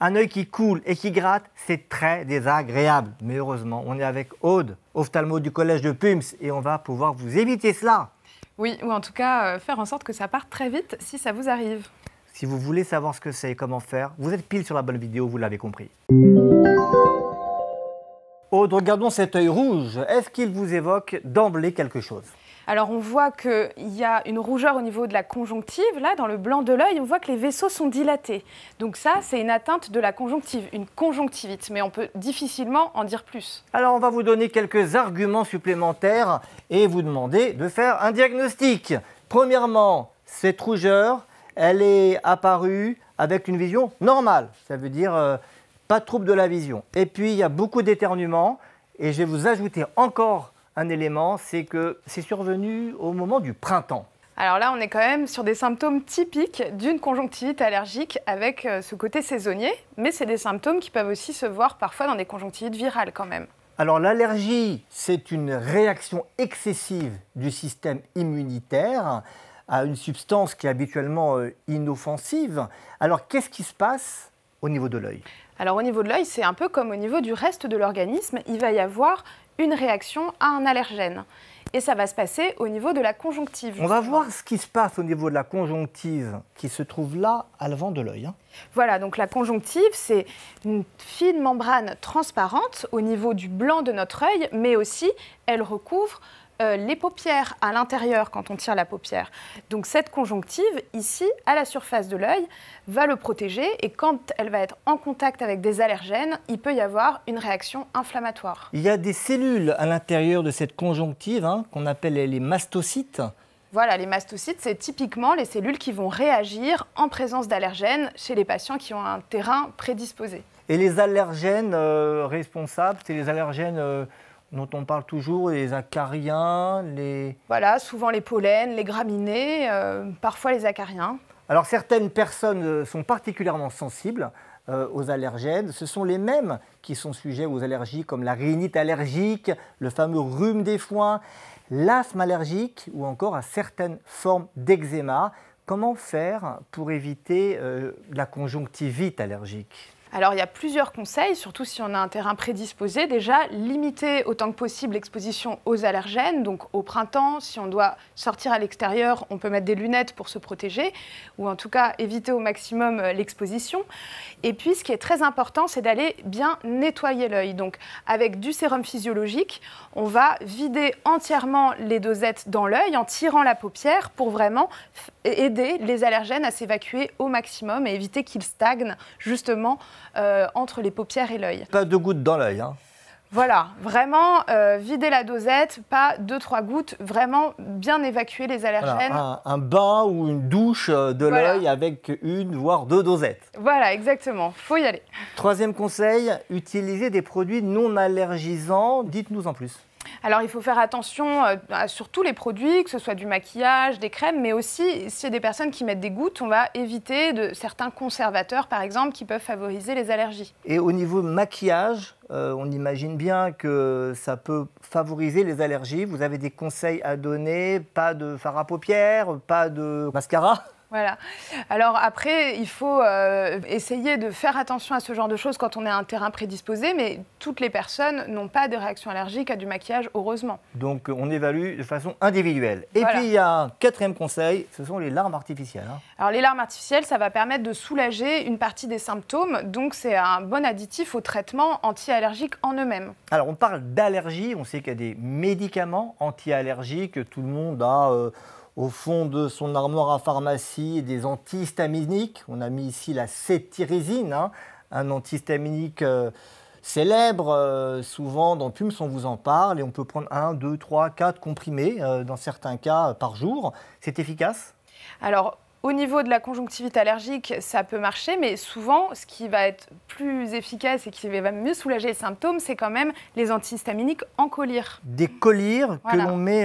Un œil qui coule et qui gratte, c'est très désagréable. Mais heureusement, on est avec Aude, ophtalmo du collège de Pums, et on va pouvoir vous éviter cela. Oui, ou en tout cas euh, faire en sorte que ça parte très vite si ça vous arrive. Si vous voulez savoir ce que c'est et comment faire, vous êtes pile sur la bonne vidéo, vous l'avez compris. Aude, regardons cet œil rouge. Est-ce qu'il vous évoque d'emblée quelque chose alors on voit qu'il y a une rougeur au niveau de la conjonctive, là, dans le blanc de l'œil, on voit que les vaisseaux sont dilatés. Donc ça, c'est une atteinte de la conjonctive, une conjonctivite, mais on peut difficilement en dire plus. Alors on va vous donner quelques arguments supplémentaires et vous demander de faire un diagnostic. Premièrement, cette rougeur, elle est apparue avec une vision normale, ça veut dire euh, pas de trouble de la vision. Et puis il y a beaucoup d'éternuements. et je vais vous ajouter encore un élément, c'est que c'est survenu au moment du printemps. Alors là, on est quand même sur des symptômes typiques d'une conjonctivite allergique avec euh, ce côté saisonnier, mais c'est des symptômes qui peuvent aussi se voir parfois dans des conjonctivites virales quand même. Alors l'allergie, c'est une réaction excessive du système immunitaire à une substance qui est habituellement euh, inoffensive. Alors qu'est-ce qui se passe au niveau de l'œil alors au niveau de l'œil, c'est un peu comme au niveau du reste de l'organisme, il va y avoir une réaction à un allergène. Et ça va se passer au niveau de la conjonctive. On va voir ce qui se passe au niveau de la conjonctive qui se trouve là, à l'avant de l'œil. Hein. Voilà, donc la conjonctive, c'est une fine membrane transparente au niveau du blanc de notre œil, mais aussi elle recouvre euh, les paupières à l'intérieur quand on tire la paupière. Donc cette conjonctive, ici, à la surface de l'œil, va le protéger et quand elle va être en contact avec des allergènes, il peut y avoir une réaction inflammatoire. Il y a des cellules à l'intérieur de cette conjonctive hein, qu'on appelle les mastocytes. Voilà, les mastocytes, c'est typiquement les cellules qui vont réagir en présence d'allergènes chez les patients qui ont un terrain prédisposé. Et les allergènes euh, responsables, c'est les allergènes... Euh, dont on parle toujours, les acariens, les... Voilà, souvent les pollens, les graminées, euh, parfois les acariens. Alors certaines personnes euh, sont particulièrement sensibles euh, aux allergènes. Ce sont les mêmes qui sont sujets aux allergies comme la rhinite allergique, le fameux rhume des foins, l'asthme allergique ou encore à certaines formes d'eczéma. Comment faire pour éviter la conjonctivite allergique alors il y a plusieurs conseils, surtout si on a un terrain prédisposé. Déjà, limiter autant que possible l'exposition aux allergènes. Donc au printemps, si on doit sortir à l'extérieur, on peut mettre des lunettes pour se protéger, ou en tout cas éviter au maximum euh, l'exposition. Et puis ce qui est très important, c'est d'aller bien nettoyer l'œil. Donc avec du sérum physiologique, on va vider entièrement les dosettes dans l'œil en tirant la paupière pour vraiment aider les allergènes à s'évacuer au maximum et éviter qu'ils stagnent justement euh, entre les paupières et l'œil. Pas de gouttes dans l'œil. Hein. Voilà, vraiment euh, vider la dosette, pas deux trois gouttes, vraiment bien évacuer les allergènes. un, bain ou une douche euh, de l'œil avec une voire deux dosettes. Voilà, exactement, faut y aller. Troisième conseil, utiliser des produits non allergisants. Dites-nous en plus. Alors il faut faire attention euh, sur tous les produits, que ce soit du maquillage, des crèmes, mais aussi s'il y a des personnes qui mettent des gouttes, on va éviter de certains conservateurs, par exemple, qui peuvent favoriser les allergies. Et au niveau maquillage, euh, on imagine bien que ça peut favoriser les allergies. Vous avez des conseils à donner Pas de fard à paupières Pas de mascara voilà. Alors après, il faut euh, essayer de faire attention à ce genre de choses quand on est à un terrain prédisposé, mais toutes les personnes n'ont pas de réaction allergique à du maquillage, heureusement. Donc on évalue de façon individuelle. Et puis il y a un quatrième conseil, ce sont les larmes artificielles. Hein. Alors les larmes artificielles, ça va permettre de soulager une partie des symptômes, donc c'est un bon additif au traitement anti-allergique en eux-mêmes. Alors on parle d'allergie, on sait qu'il y a des médicaments anti-allergiques, tout le monde a... Euh, au fond de son armoire à pharmacie des antihistaminiques. On a mis ici la cétirizine, hein. un antihistaminique euh, célèbre. Euh, souvent, dans PUMS, on vous en parle et on peut prendre 1, 2, trois, quatre comprimés, euh, dans certains cas, par jour. C'est efficace Alors, au niveau de la conjonctivite allergique, ça peut marcher, mais souvent, ce qui va être plus efficace et qui va mieux soulager les symptômes, c'est quand même les antihistaminiques en collyre. Des collyres que l'on met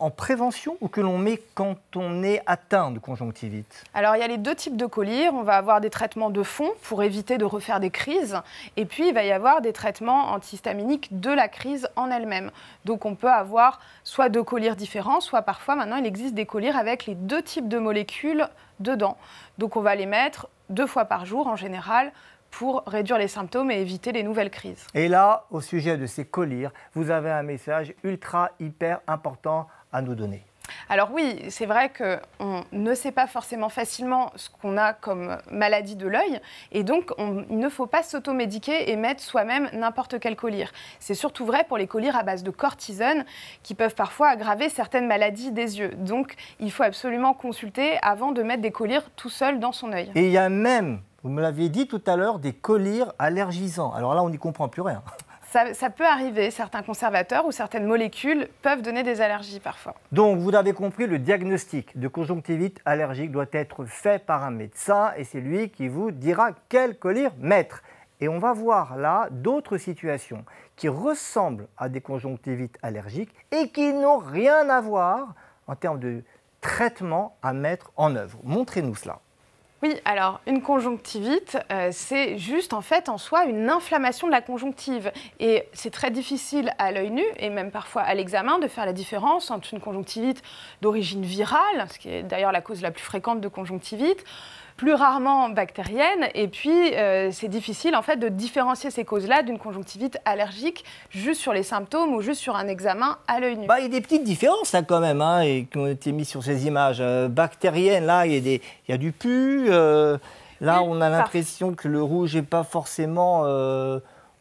en prévention ou que l'on met quand on est atteint de conjonctivite Alors il y a les deux types de colires. On va avoir des traitements de fond pour éviter de refaire des crises. Et puis il va y avoir des traitements antihistaminiques de la crise en elle-même. Donc on peut avoir soit deux colires différents, soit parfois maintenant il existe des colires avec les deux types de molécules dedans. Donc on va les mettre deux fois par jour en général pour réduire les symptômes et éviter les nouvelles crises. Et là, au sujet de ces colires, vous avez un message ultra, hyper important à nous donner alors oui, c'est vrai qu'on ne sait pas forcément facilement ce qu'on a comme maladie de l'œil, et donc il ne faut pas s'automédiquer et mettre soi-même n'importe quel collyre. C'est surtout vrai pour les colirs à base de cortisone qui peuvent parfois aggraver certaines maladies des yeux. Donc il faut absolument consulter avant de mettre des colirs tout seul dans son œil. Et il y a même vous me l'aviez dit tout à l'heure, des colirs allergisants. Alors là, on n'y comprend plus rien ça, peut arriver, certains conservateurs ou certaines molécules peuvent donner des allergies parfois. Donc, vous avez compris, le diagnostic de conjonctivite allergique doit être fait par un médecin et c'est lui qui vous dira quel collier mettre. Et on va voir là d'autres situations qui ressemblent à des conjonctivites allergiques et qui n'ont rien à voir en termes de traitement à mettre en œuvre. Montrez-nous cela. Oui, alors une conjonctivite, euh, c'est juste en fait en soi une inflammation de la conjonctive. Et c'est très difficile à l'œil nu et même parfois à l'examen de faire la différence entre une conjonctivite d'origine virale, ce qui est d'ailleurs la cause la plus fréquente de conjonctivite, plus rarement bactérienne Et puis, euh, c'est difficile en fait de différencier ces causes-là d'une conjonctivite allergique juste sur les symptômes ou juste sur un examen à l'œil nu. Bah, il y a des petites différences hein, quand même hein, et qui ont été mises sur ces images. Euh, bactérienne là, il y, a des, du pu. Euh, là, on a l'impression que le rouge n'est pas forcément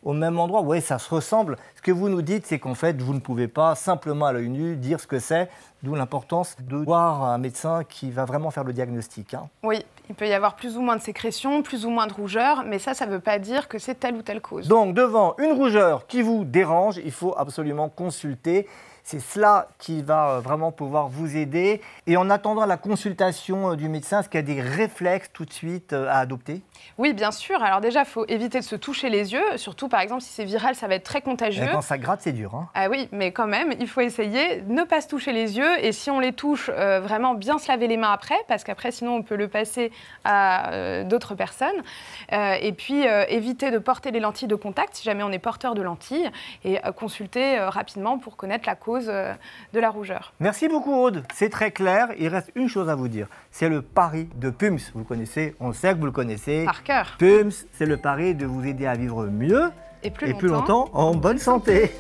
au même endroit. Oui, ça se ressemble. Ce que vous nous dites, c'est qu'en fait, vous ne pouvez pas simplement à l'œil nu dire ce que c'est, d'où l'importance de voir un médecin qui va vraiment faire le diagnostic. Hein. Oui, il peut y avoir plus ou moins de sécrétion, plus ou moins de rougeur, mais ça, ça ne veut pas dire que c'est telle ou telle cause. Donc, devant une rougeur qui vous dérange, il faut absolument consulter. C'est cela qui va euh, vraiment pouvoir vous aider. Et en attendant la consultation euh, du médecin, est-ce qu'il y a des réflexes tout de suite euh, à adopter Oui, bien sûr. Alors déjà, il faut éviter de se toucher les yeux. Surtout, par exemple, si c'est viral, ça va être très contagieux. quand eh ben, ça gratte, c'est dur. Hein. ah oui, mais quand même, il faut essayer. de Ne pas se toucher les yeux. Et si on les touche, vraiment bien se laver les mains après, parce qu'après, sinon, on peut le passer à d'autres personnes. et puis, éviter de porter les lentilles de contact si jamais on est porteur de lentilles. Et consulter rapidement pour connaître la cause euh, de la rougeur. Merci beaucoup Aude, c'est très clair. Il reste une chose à vous dire, c'est le pari de PUMS. Vous connaissez, on sait que vous le connaissez. Par cœur. PUMS, c'est le pari de vous aider à vivre mieux et plus longtemps en bonne santé.